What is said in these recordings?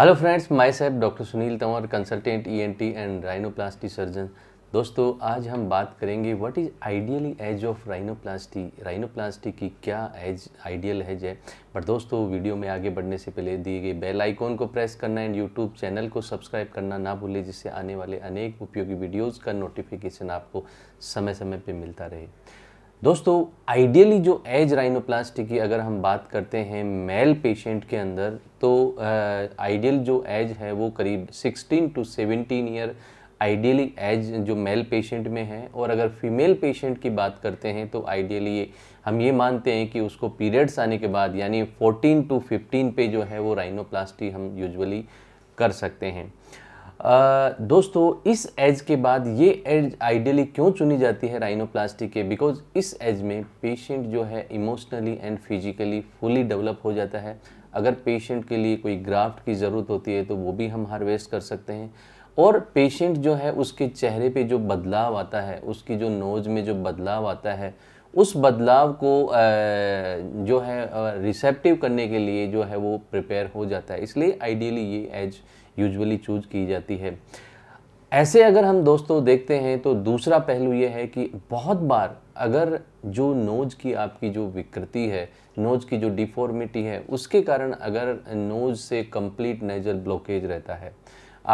hello friends myself doctor Sunil Tanwar consultant ENT and rhinoplasty surgeon दोस्तों आज हम बात करेंगे what is ideally age of rhinoplasty rhinoplasty की क्या एज आइडियल एज है बट दोस्तों वीडियो में आगे बढ़ने से पहले दिए गए बेल आइकॉन को प्रेस करना एंड यूट्यूब चैनल को सब्सक्राइब करना ना भूलें जिससे आने वाले अनेक उपयोगी वीडियोज़ का नोटिफिकेशन आपको समय समय पर मिलता रहे दोस्तों आइडियली जो एज राइनोप्लास्टी की अगर हम बात करते हैं मेल पेशेंट के अंदर तो आइडियल जो एज है वो करीब 16 टू 17 ईयर आइडियली एज जो मेल पेशेंट में है और अगर फीमेल पेशेंट की बात करते हैं तो आइडियली हम ये मानते हैं कि उसको पीरियड्स आने के बाद यानी 14 टू 15 पे जो है वो राइनोप्लास्टी हम यूजुअली कर सकते हैं दोस्तों इस एज के बाद ये एज आइडियली क्यों चुनी जाती है राइनोप्लास्टी के बिकॉज इस एज में पेशेंट जो है emotionally and physically fully develop हो जाता है अगर पेशेंट के लिए कोई ग्राफ्ट की ज़रूरत होती है तो वो भी हम हार्वेस्ट कर सकते हैं और पेशेंट जो है उसके चेहरे पे जो बदलाव आता है उसकी जो नोज में जो बदलाव आता है उस बदलाव को जो है रिसेप्टिव करने के लिए जो है वो प्रिपेयर हो जाता है इसलिए आइडियली ये एज यूजुअली चूज की जाती है ऐसे अगर हम दोस्तों देखते हैं तो दूसरा पहलू ये है कि बहुत बार अगर जो नोज की आपकी जो विकृति है नोज की जो डिफॉर्मिटी है उसके कारण अगर नोज से कंप्लीट नेजर ब्लॉकेज रहता है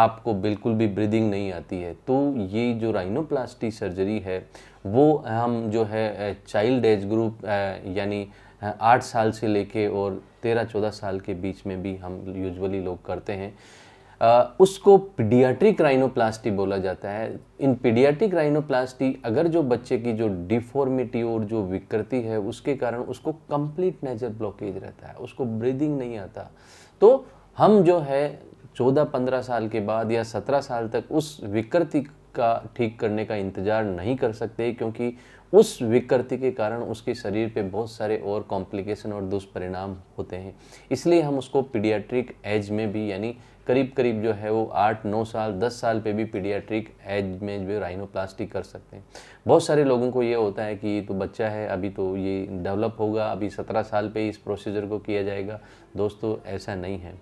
आपको बिल्कुल भी ब्रीदिंग नहीं आती है तो ये जो राइनोप्लास्टी सर्जरी है वो हम जो है चाइल्ड एज ग्रुप यानी आठ साल से लेके और तेरह चौदह साल के बीच में भी हम यूजुअली लोग करते हैं उसको पीडियाट्रिक राइनोप्लास्टी बोला जाता है इन पीडियाट्रिक राइनोप्लास्टी अगर जो बच्चे की जो डिफॉर्मिटी और जो विकृति है उसके कारण उसको कंप्लीट नेचर ब्लॉकेज रहता है उसको ब्रीदिंग नहीं आता तो हम जो है चौदह पंद्रह साल के बाद या सत्रह साल तक उस विकृति का ठीक करने का इंतज़ार नहीं कर सकते क्योंकि उस विकृति के कारण उसके शरीर पे बहुत सारे और कॉम्प्लिकेशन और दुष्परिणाम होते हैं इसलिए हम उसको पीडियाट्रिक एज में भी यानी करीब करीब जो है वो आठ नौ साल दस साल पे भी पीडियाट्रिक एज में जो राइनोप्लास्टी कर सकते हैं बहुत सारे लोगों को ये होता है कि ये तो बच्चा है अभी तो ये डेवलप होगा अभी सत्रह साल पे इस प्रोसीजर को किया जाएगा दोस्तों ऐसा नहीं है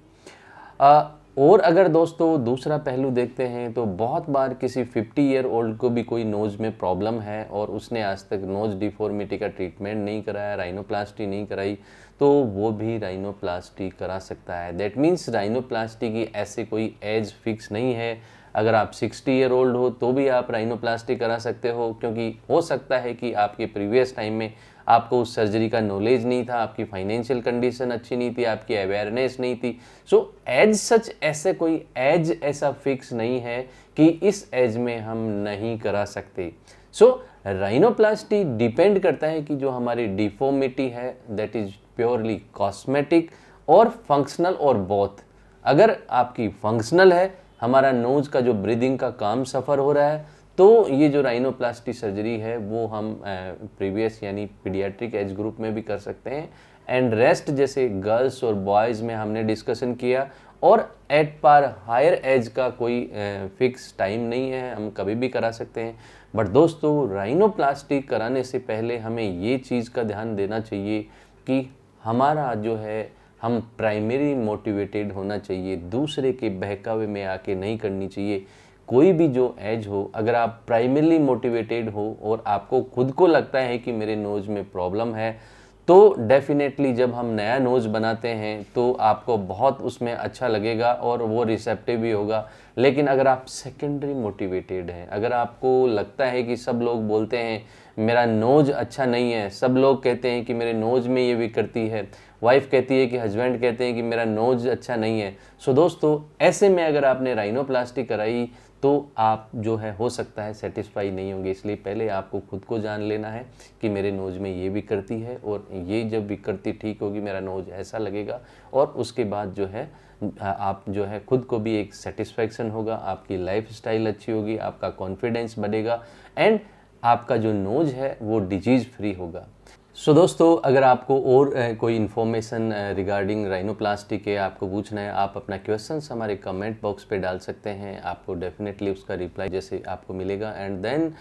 आ, और अगर दोस्तों दूसरा पहलू देखते हैं तो बहुत बार किसी 50 ईयर ओल्ड को भी कोई नोज में प्रॉब्लम है और उसने आज तक नोज डिफॉर्मिटी का ट्रीटमेंट नहीं कराया राइनोप्लास्टी नहीं कराई तो वो भी राइनोप्लास्टी करा सकता है दैट मीन्स राइनोप्लास्टी की ऐसे कोई एज फिक्स नहीं है अगर आप 60 ईयर ओल्ड हो तो भी आप राइनोप्लास्टी करा सकते हो क्योंकि हो सकता है कि आपके प्रीवियस टाइम में आपको उस सर्जरी का नॉलेज नहीं था आपकी फाइनेंशियल कंडीशन अच्छी नहीं थी आपकी अवेयरनेस नहीं थी सो एज सच ऐसे कोई एज ऐसा फिक्स नहीं है कि इस एज में हम नहीं करा सकते सो राइनोप्लास्टी डिपेंड करता है कि जो हमारी डिफॉर्मिटी है दैट इज प्योरली कॉस्मेटिक और फंक्शनल और बोथ अगर आपकी फंक्शनल है हमारा नोज़ का जो ब्रीदिंग का काम सफ़र हो रहा है तो ये जो राइनोप्लास्टी सर्जरी है वो हम प्रीवियस यानी पीडियाट्रिक एज ग्रुप में भी कर सकते हैं एंड रेस्ट जैसे गर्ल्स और बॉयज़ में हमने डिस्कशन किया और एट पार हायर एज का कोई फिक्स टाइम नहीं है हम कभी भी करा सकते हैं बट दोस्तों राइनोप्लास्टी कराने से पहले हमें ये चीज़ का ध्यान देना चाहिए कि हमारा जो है हम प्राइमरी मोटिवेटेड होना चाहिए दूसरे के बहकावे में आके नहीं करनी चाहिए कोई भी जो एज हो अगर आप प्राइमरली मोटिवेटेड हो और आपको खुद को लगता है कि मेरे नोज में प्रॉब्लम है तो डेफिनेटली जब हम नया नोज बनाते हैं तो आपको बहुत उसमें अच्छा लगेगा और वो रिसेप्टिव भी होगा लेकिन अगर आप सेकेंडरी मोटिवेटेड हैं अगर आपको लगता है कि सब लोग बोलते हैं मेरा नोज अच्छा नहीं है सब लोग कहते हैं कि मेरे नोज में ये विकृति है वाइफ कहती है कि हस्बैंड कहते हैं कि मेरा नोज अच्छा नहीं है सो दोस्तों ऐसे में अगर आपने राइनोप्लास्टी कराई तो आप जो है हो सकता है सेटिस्फाई नहीं होंगे इसलिए पहले आपको खुद को जान लेना है कि मेरे नोज में ये भी करती है और ये जब भी करती ठीक होगी मेरा नोज ऐसा लगेगा और उसके बाद जो है आप जो है खुद को भी एक सेटिस्फैक्शन होगा आपकी लाइफ स्टाइल अच्छी होगी आपका कॉन्फिडेंस बढ़ेगा एंड आपका जो नोज है वो डिजीज़ फ्री होगा सो so, दोस्तों अगर आपको और कोई इन्फॉर्मेशन रिगार्डिंग राइनोप्लास्टी के आपको पूछना है आप अपना क्वेश्चन हमारे कमेंट बॉक्स पे डाल सकते हैं आपको डेफिनेटली उसका रिप्लाई जैसे आपको मिलेगा एंड देन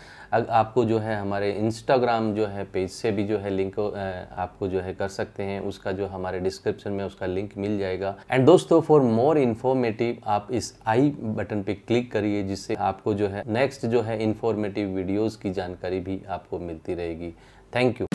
आपको जो है हमारे इंस्टाग्राम जो है पेज से भी जो है लिंक आपको जो है कर सकते हैं उसका जो हमारे डिस्क्रिप्शन में उसका लिंक मिल जाएगा एंड दोस्तों फॉर मोर इन्फॉर्मेटिव आप इस आई बटन पर क्लिक करिए जिससे आपको जो है नेक्स्ट जो है इन्फॉर्मेटिव वीडियोज़ की जानकारी भी आपको मिलती रहेगी थैंक यू